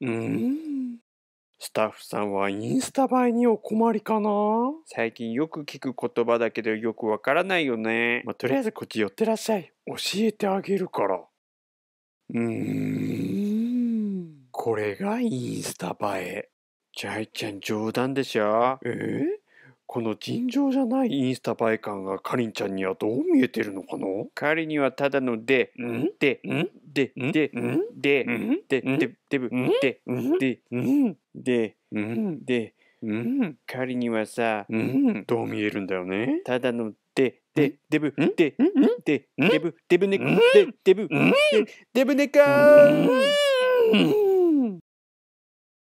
うん。スタッフさんはインスタ映えにお困りかな最近よく聞く言葉だけどよくわからないよね。まあ、とりあえずこっち寄ってらっしゃい。教えてあげるから。うん。これがインスタ映え。ジャイちゃん冗談でしょえー、この尋常じゃないインスタ映え感がかりんちゃんにはどう見えてるのかなかりにはただので、んで、んで、で、で、で、で、で、ぶ、で、で、で、で、仮にはさ、どう見えるんだよねただので、で、でブ、で、で、でぶ、でぶね、で、でデでネねかー